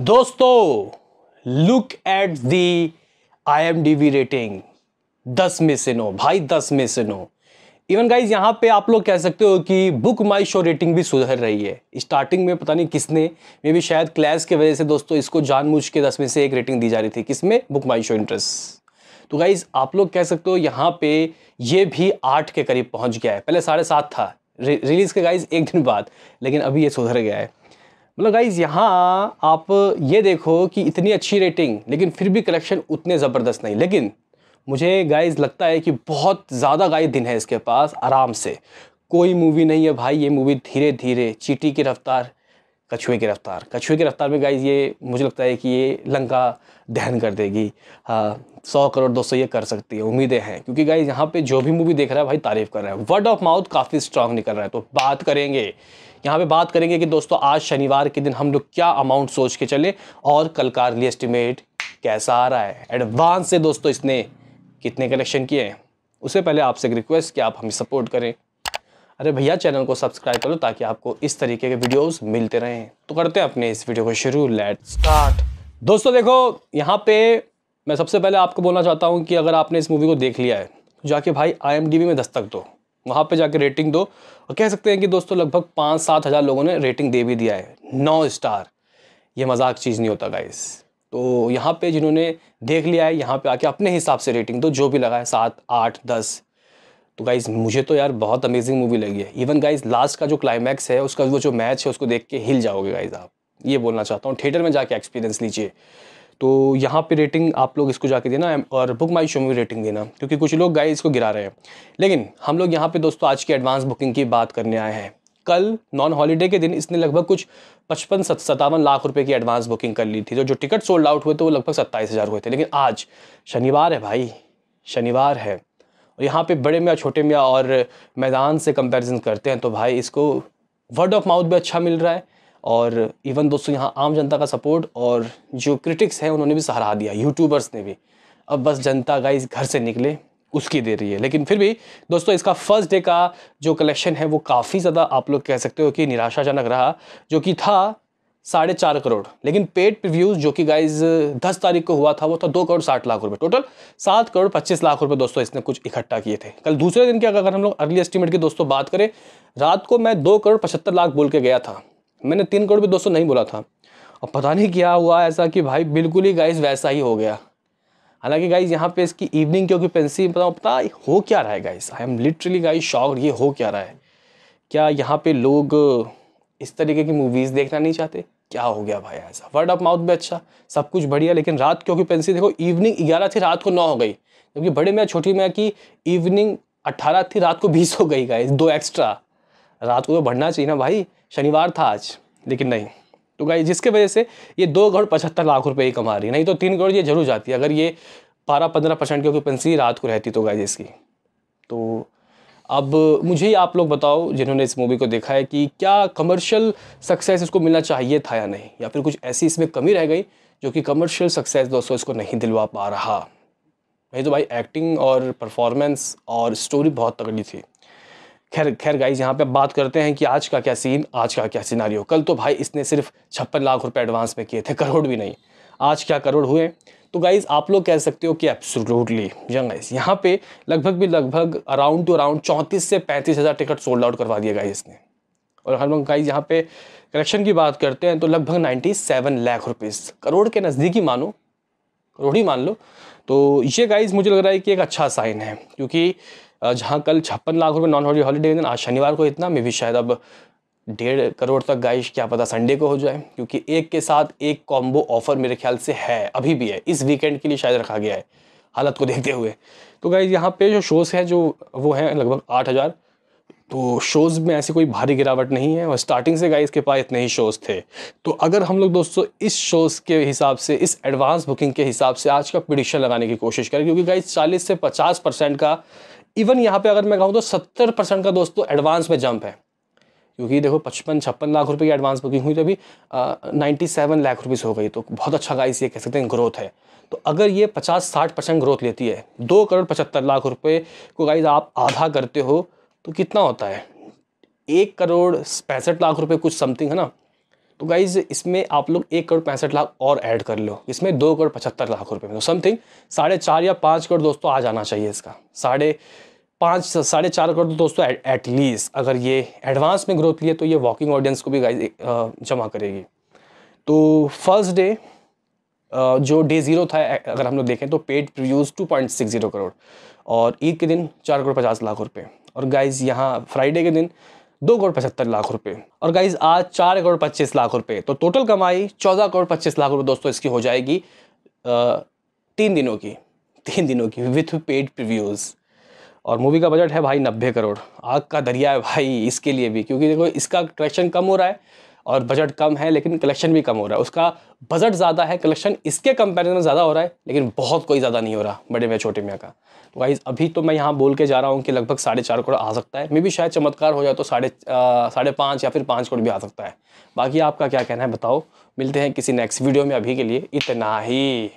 दोस्तों look at the IMDb rating दस में से नो भाई दस में से नो इवन गाइज यहाँ पे आप लोग कह सकते हो कि बुक माई शो रेटिंग भी सुधर रही है स्टार्टिंग में पता नहीं किसने मे भी शायद क्लास की वजह से दोस्तों इसको जानबूझ के दस में से एक रेटिंग दी जा रही थी किसमें बुक माई शो इंटरेस्ट तो गाइज आप लोग कह सकते हो यहाँ पे ये भी आठ के करीब पहुँच गया है पहले साढ़े सात था रिलीज़ के गाइज एक दिन बाद लेकिन अभी ये सुधर गया है मतलब गाइज यहाँ आप ये देखो कि इतनी अच्छी रेटिंग लेकिन फिर भी कलेक्शन उतने ज़बरदस्त नहीं लेकिन मुझे गाइज लगता है कि बहुत ज़्यादा गाइज दिन है इसके पास आराम से कोई मूवी नहीं है भाई ये मूवी धीरे धीरे चीटी की रफ्तार कछुए की रफ्तार कछुए की रफ्तार में गाइज ये मुझे लगता है कि ये लंका दहन कर देगी हाँ सौ करोड़ दो सौ ये कर सकती है उम्मीदें हैं क्योंकि गाइज यहाँ पे जो भी मूवी देख रहा है भाई तारीफ़ कर रहा है वर्ड ऑफ माउथ काफ़ी स्ट्रांग निकल रहा है तो बात करेंगे यहाँ पे बात करेंगे कि दोस्तों आज शनिवार के दिन हम लोग क्या अमाउंट सोच के चले और कल का अर्ली एस्टिमेट कैसा आ रहा है एडवांस से दोस्तों इसने कितने कलेक्शन किए हैं उससे पहले आपसे एक रिक्वेस्ट कि आप हमें सपोर्ट करें अरे भैया चैनल को सब्सक्राइब करो ताकि आपको इस तरीके के वीडियोस मिलते रहें तो करते हैं अपने इस वीडियो को शुरू लेट स्टार्ट दोस्तों देखो यहाँ पे मैं सबसे पहले आपको बोलना चाहता हूँ कि अगर आपने इस मूवी को देख लिया है तो जाके भाई आई में दस्तक दो वहाँ पे जाके रेटिंग दो और कह सकते हैं कि दोस्तों लगभग पाँच सात हज़ार लोगों ने रेटिंग दे भी दिया है नौ स्टार ये मजाक चीज़ नहीं होता गाइस तो यहाँ पे जिन्होंने देख लिया है यहाँ पे आके अपने हिसाब से रेटिंग दो जो भी लगा है सात आठ दस तो गाइज मुझे तो यार बहुत अमेजिंग मूवी लगी है इवन गाइज लास्ट का जो क्लाइमैक्स है उसका वो जो मैच है उसको देख के हिल जाओगे गाइज आप ये बोलना चाहता हूँ थिएटर में जाके एक्सपीरियंस लीजिए तो यहाँ पे रेटिंग आप लोग इसको जाके देना और बुक माई शो में भी रेटिंग देना क्योंकि कुछ लोग गाइस इसको गिरा रहे हैं लेकिन हम लोग यहाँ पे दोस्तों आज की एडवांस बुकिंग की बात करने आए हैं कल नॉन हॉलीडे के दिन इसने लगभग कुछ पचपन सत सतावन लाख रुपए की एडवांस बुकिंग कर ली थी तो जो टिकट सोल्ड आउट हुए थे वो लगभग सत्ताईस हज़ार हुए थे लेकिन आज शनिवार है भाई शनिवार है और यहाँ पे बड़े मियाँ छोटे मियाँ और मैदान से कंपैरिजन करते हैं तो भाई इसको वर्ड ऑफ माउथ भी अच्छा मिल रहा है और इवन दोस्तों यहाँ आम जनता का सपोर्ट और जो क्रिटिक्स हैं उन्होंने भी सहारा दिया यूट्यूबर्स ने भी अब बस जनता इस घर से निकले उसकी दे रही है लेकिन फिर भी दोस्तों इसका फर्स्ट डे का जो कलेक्शन है वो काफ़ी ज़्यादा आप लोग कह सकते हो कि निराशाजनक रहा जो कि था साढ़े चार करोड़ लेकिन पेड प्रिव्यूज़ जो कि गाइज दस तारीख को हुआ था वो था दो करोड़ साठ लाख रुपए टोटल सात करोड़ पच्चीस लाख रुपए दोस्तों इसने कुछ इकट्ठा किए थे कल दूसरे दिन की अगर हम लोग अर्ली एस्टिमेट की दोस्तों बात करें रात को मैं दो करोड़ पचहत्तर लाख बोल के गया था मैंने तीन करोड़ पे दो नहीं बोला था और पता नहीं क्या हुआ ऐसा कि भाई बिल्कुल ही गाइस वैसा ही हो गया हालांकि गाइज यहाँ पे इसकी इवनिंग की ऑक्यूपेंसी पता मतलब पता हो क्या रहा है guys I am literally guys shock ये हो क्या रहा है क्या यहाँ पे लोग इस तरीके की मूवीज़ देखना नहीं चाहते क्या हो गया भाई ऐसा वर्ड ऑफ माउथ भी अच्छा सब कुछ बढ़िया लेकिन रात की ऑक्यूपेंसी देखो इवनिंग ग्यारह थी रात को नौ हो गई जबकि बड़े में छोटी में की इवनिंग अट्ठारह थी रात को बीस हो गई गाइज दो एक्स्ट्रा रात को तो बढ़ना चाहिए ना भाई शनिवार था आज लेकिन नहीं तो गाई जिसके वजह से ये दो करोड़ पचहत्तर लाख रुपए ही कमा रही नहीं तो तीन करोड़ ये जरूर जाती अगर ये बारह पंद्रह परसेंट की ऑक्यूपेंसी रात को रहती तो गाई इसकी तो अब मुझे ही आप लोग बताओ जिन्होंने इस मूवी को देखा है कि क्या कमर्शियल सक्सेस इसको मिलना चाहिए था या नहीं या फिर कुछ ऐसी इसमें कमी रह गई जो कि कमर्शियल सक्सेस दोस्तों इसको नहीं दिलवा पा रहा नहीं तो भाई एक्टिंग और परफॉर्मेंस और स्टोरी बहुत तगड़ी थी खैर खैर गाइज यहाँ पे बात करते हैं कि आज का क्या सीन आज का क्या हो कल तो भाई इसने सिर्फ छप्पन लाख रुपए एडवांस में किए थे करोड़ भी नहीं आज क्या करोड़ हुए तो गाइज आप लोग कह सकते हो कि एब्सोल्युटली यंग गाइज यहाँ पे लगभग भी लगभग अराउंड टू अराउंड चौंतीस से पैंतीस हज़ार टिकट सोल्ड आउट करवा दिए गाइज इसने और हम लोग गाइज यहाँ पे कलेक्शन की बात करते हैं तो लगभग ninety seven lakh rupees crore के नज़दीक ही मानो करोड़ ही मान लो तो ये गाइज मुझे लग रहा है कि एक अच्छा साइन है क्योंकि जहाँ कल छप्पन लाख रुपये नॉन हॉलीडे हॉलीडे आज शनिवार को इतना मे भी शायद अब डेढ़ करोड़ तक गाइश क्या पता संडे को हो जाए क्योंकि एक के साथ एक कॉम्बो ऑफर मेरे ख्याल से है अभी भी है इस वीकेंड के लिए शायद रखा गया है हालत को देखते हुए तो गाइज यहाँ पे जो शोज़ हैं जो वो हैं लगभग आठ हज़ार तो शोज़ में ऐसी कोई भारी गिरावट नहीं है और स्टार्टिंग से गाइज के पास इतने ही शोज़ थे तो अगर हम लोग दोस्तों इस शोज़ के हिसाब से इस एडवांस बुकिंग के हिसाब से आज का प्रडिक्शन लगाने की कोशिश करें क्योंकि गाइज चालीस से पचास परसेंट का इवन यहाँ पे अगर मैं कहूँ तो सत्तर परसेंट का दोस्तों तो एडवांस में जंप है क्योंकि देखो पचपन छप्पन लाख रुपए की एडवांस बुकिंग हुई तो अभी नाइन्टी सेवन लाख से हो गई तो बहुत अच्छा गाइस ये कह सकते हैं ग्रोथ है तो अगर ये पचास साठ परसेंट ग्रोथ लेती है दो करोड़ पचहत्तर लाख रुपए को गाइस आप आधा करते हो तो कितना होता है एक करोड़ पैंसठ लाख रुपए कुछ समथिंग है ना तो गाइज इसमें आप लोग एक करोड़ पैंसठ लाख और ऐड कर लो इसमें दो करोड़ पचहत्तर लाख रुपये में समथिंग तो साढ़े चार या पाँच करोड़ दोस्तों आ जाना चाहिए इसका साढ़े पाँच साढ़े चार करोड़ तो दोस्तों एटलीस्ट अगर ये एडवांस में ग्रोथ लिए तो ये वॉकिंग ऑडियंस को भी गाइज जमा करेगी तो फर्स्ट डे जो डे ज़ीरो था अगर हम लोग देखें तो paid previews two point six zero crore और ईद के दिन चार करोड़ पचास लाख रुपये और गाइज यहाँ फ्राइडे के दिन दो करोड़ पचहत्तर लाख रुपए और गाइज आज चार करोड़ पच्चीस लाख रुपए तो टोटल कमाई चौदह करोड़ पच्चीस लाख रुपए दोस्तों इसकी हो जाएगी तीन दिनों की तीन दिनों की विथ पेड प्रिव्यूज़ और मूवी का बजट है भाई नब्बे करोड़ आग का दरिया है भाई इसके लिए भी क्योंकि देखो इसका ट्रैक्शन कम हो रहा है और बजट कम है लेकिन कलेक्शन भी कम हो रहा है उसका बजट ज़्यादा है कलेक्शन इसके कंपेरिजन में ज़्यादा हो रहा है लेकिन बहुत कोई ज़्यादा नहीं हो रहा बड़े में छोटे मियाँ का तो वाइज अभी तो मैं यहाँ बोल के जा रहा हूँ कि लगभग साढ़े चार करोड़ आ सकता है मे भी शायद चमत्कार हो जाए तो साढ़े साढ़े पाँच या फिर पाँच करोड़ भी आ सकता है बाकी आपका क्या कहना है बताओ मिलते हैं किसी नेक्स्ट वीडियो में अभी के लिए इतना ही